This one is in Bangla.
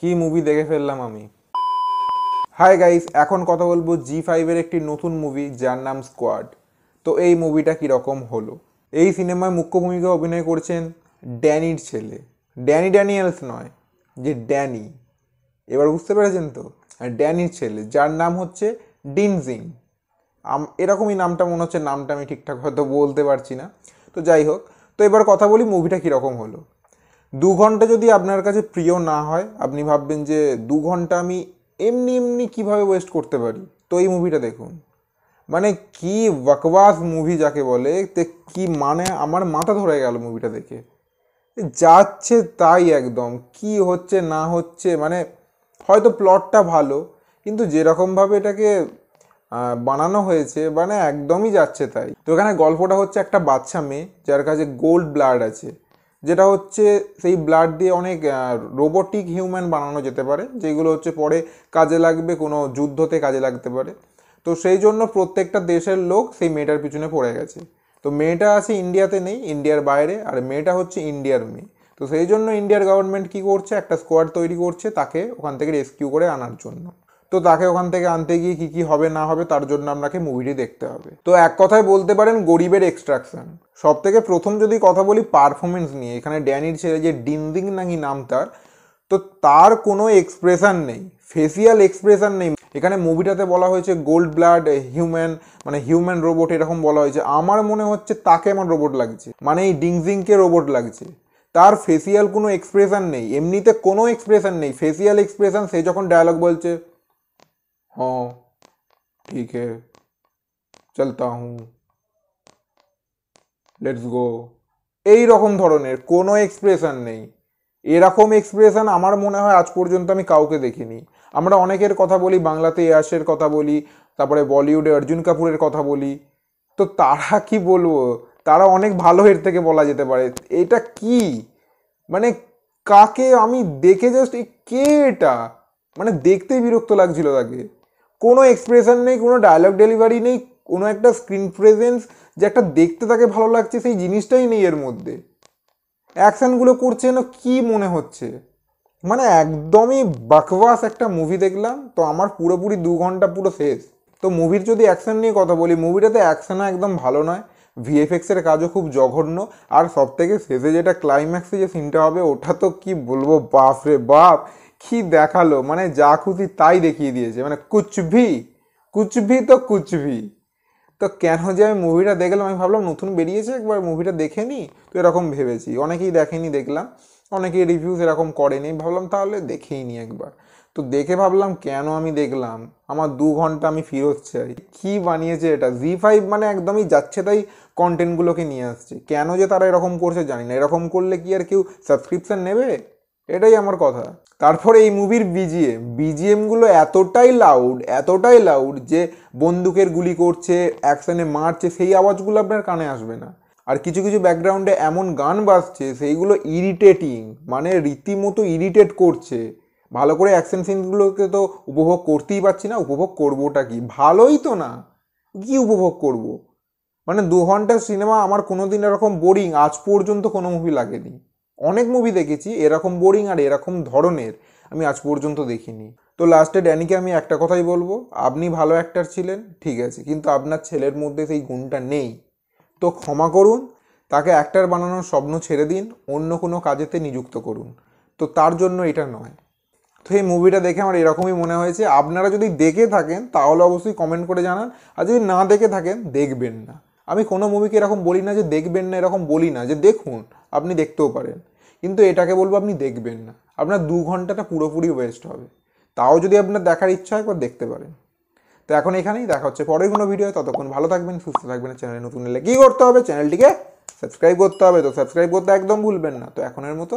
কি মুভি দেখে ফেললাম আমি হাই গাইস এখন কথা বলবো জি ফাইভের একটি নতুন মুভি যার নাম স্কোয়াড তো এই মুভিটা কীরকম হলো এই সিনেমায় মুখ্য ভূমিকা অভিনয় করছেন ড্যানির ছেলে ড্যানি ড্যানিয়েলস নয় যে ড্যানি এবার বুঝতে পেরেছেন তো ড্যানির ছেলে যার নাম হচ্ছে ডিনজিং এরকমই নামটা মনে হচ্ছে নামটা আমি ঠিকঠাক হয়তো বলতে পারছি না তো যাই হোক তো এবার কথা বলি মুভিটা কীরকম হলো দু ঘন্টা যদি আপনার কাছে প্রিয় না হয় আপনি ভাববেন যে দু ঘন্টা আমি এমনি এমনি কিভাবে ওয়েস্ট করতে পারি তো এই মুভিটা দেখুন মানে কি ওয়াকওয়াস মুভি যাকে বলে তে কি মানে আমার মাথা ধরে গেল মুভিটা দেখে যাচ্ছে তাই একদম কি হচ্ছে না হচ্ছে মানে হয়তো প্লটটা ভালো কিন্তু যেরকমভাবে এটাকে বানানো হয়েছে মানে একদমই যাচ্ছে তাই তো এখানে গল্পটা হচ্ছে একটা বাচ্চা মেয়ে যার কাছে গোল্ড ব্লাড আছে যেটা হচ্ছে সেই ব্লাড দিয়ে অনেক রোবোটিক হিউম্যান বানানো যেতে পারে যেগুলো হচ্ছে পরে কাজে লাগবে কোনো যুদ্ধতে কাজে লাগতে পারে তো সেই জন্য প্রত্যেকটা দেশের লোক সেই মেয়েটার পিছনে পড়ে গেছে তো মেয়েটা আছে ইন্ডিয়াতে নেই ইন্ডিয়ার বাইরে আর মেয়েটা হচ্ছে ইন্ডিয়ার মেয়ে তো সেই জন্য ইন্ডিয়ার গভর্নমেন্ট কী করছে একটা স্কোয়াড তৈরি করছে তাকে ওখান থেকে রেস্কিউ করে আনার জন্য তো তাকে ওখান থেকে আনতে গিয়ে কি কি হবে না হবে তার জন্য আপনাকে মুভিটি দেখতে হবে তো এক কথায় বলতে পারেন গরিবের এক্সট্রাকশন সব থেকে প্রথম যদি কথা বলি পারফরমেন্স নিয়ে এখানে ড্যানির ছেলে যে ডিনদিং নাকি নাম তার তো তার কোনো এক্সপ্রেশন নেই ফেসিয়াল এক্সপ্রেশন নেই এখানে মুভিটাতে বলা হয়েছে গোল্ড ব্লাড হিউম্যান মানে হিউম্যান রোবট এরকম বলা হয়েছে আমার মনে হচ্ছে তাকে আমার রোবট লাগছে মানে এই ডিংজিংকে রোবট লাগছে তার ফেসিয়াল কোনো এক্সপ্রেশন নেই এমনিতে কোনো এক্সপ্রেশন নেই ফেসিয়াল এক্সপ্রেশন সে যখন ডায়লগ বলছে हाँ ठीक है চলতা হুম লেটস গো এই রকম ধরনের কোনো এক্সপ্রেশন নেই এরকম এক্সপ্রেশন আমার মনে হয় আজ পর্যন্ত আমি কাউকে দেখিনি আমরা অনেকের কথা বলি বাংলাতে ইয়াসের কথা বলি তারপরে বলিউডে অর্জুন কাপুরের কথা বলি তো তারা কি বলবো তারা অনেক ভালো এর থেকে বলা যেতে পারে এটা কি মানে কাকে আমি দেখে জাস্ট কে এটা মানে দেখতেই বিরক্ত লাগছিল তাকে কোনো এক্সপ্রেশন নেই কোনো ডায়লগ ডেলিভারি নেই কোনো একটা স্ক্রিন প্রেজেন্স যে একটা দেখতে তাকে ভালো লাগছে সেই জিনিসটাই নেই এর মধ্যে অ্যাকশানগুলো করছে না কী মনে হচ্ছে মানে একদমই বাকবাস একটা মুভি দেখলাম তো আমার পুরোপুরি দু ঘন্টা পুরো শেষ তো মুভির যদি অ্যাকশান নিয়ে কথা বলি মুভিটাতে অ্যাকশানও একদম ভালো নয় ভিএফএক্সের কাজও খুব জঘন্য আর সবথেকে শেষে যেটা ক্লাইম্যাক্সে যে সিনটা হবে ওটা তো কি বলবো বাপ রে বাপ কি দেখালো মানে যা খুশি তাই দেখিয়ে দিয়েছে মানে কুচভি কুচভি তো কুচভি তো কেন যে আমি মুভিটা দেখলাম আমি ভাবলাম নতুন বেরিয়েছে একবার মুভিটা দেখে নিই তো এরকম ভেবেছি অনেকেই দেখেনি দেখলাম অনেকেই রিভিউ এরকম করেনি ভাবলাম তাহলে দেখেই নি একবার তো দেখে ভাবলাম কেন আমি দেখলাম আমার দু ঘন্টা আমি ফিরত চাই কী বানিয়েছে এটা জি ফাইভ মানে একদমই যাচ্ছে তাই কন্টেন্টগুলোকে নিয়ে আসছে কেন যে তারা এরকম করছে জানি না এরকম করলে কি আর কেউ সাবস্ক্রিপশান নেবে এটাই আমার কথা তারপরে এই মুভির বিজিএম বিজিএমগুলো এতটাই লাউড এতটাই লাউড যে বন্দুকের গুলি করছে অ্যাকশানে মারছে সেই আওয়াজগুলো আপনার কানে আসবে না আর কিছু কিছু ব্যাকগ্রাউন্ডে এমন গান বাজছে সেইগুলো ইরিটেটিং মানে রীতিমতো ইরিটেট করছে ভালো করে অ্যাকশন সিনগুলোকে তো উপভোগ করতেই পারছি না উপভোগ করবোটা কি ভালোই তো না কি উপভোগ করব। মানে দু ঘন্টার সিনেমা আমার কোনো দিন এরকম বোরিং আজ পর্যন্ত কোনো মুভি লাগেনি অনেক মুভি দেখেছি এরকম বোরিং আর এরকম ধরনের আমি আজ পর্যন্ত দেখিনি তো লাস্টে ড্যানিকে আমি একটা কথাই বলবো আপনি ভালো অ্যাক্টার ছিলেন ঠিক আছে কিন্তু আপনার ছেলের মধ্যে সেই গুণটা নেই তো ক্ষমা করুন তাকে অ্যাক্টার বানানোর স্বপ্ন ছেড়ে দিন অন্য কোনো কাজেতে নিযুক্ত করুন তো তার জন্য এটা নয় তো এই মুভিটা দেখে আমার এরকমই মনে হয়েছে আপনারা যদি দেখে থাকেন তাহলে অবশ্যই কমেন্ট করে জানান আর যদি না দেখে থাকেন দেখবেন না আমি কোনো মুভিকে এরকম বলি না যে দেখবেন না এরকম বলি না যে দেখুন আপনি দেখতেও পারেন কিন্তু এটাকে বলবো আপনি দেখবেন না আপনার দু ঘন্টাটা পুরোপুরি ওয়েস্ট হবে তাও যদি আপনার দেখার ইচ্ছা একবার দেখতে পারেন তো এখন এখানেই দেখা হচ্ছে পরের কোনো ভিডিও ততক্ষণ ভালো থাকবেন সুস্থ থাকবেন চ্যানেলে নতুন এলে কী করতে হবে চ্যানেলটিকে সাবস্ক্রাইব করতে হবে তো সাবস্ক্রাইব করতে একদম ভুলবেন না তো এখনের মতো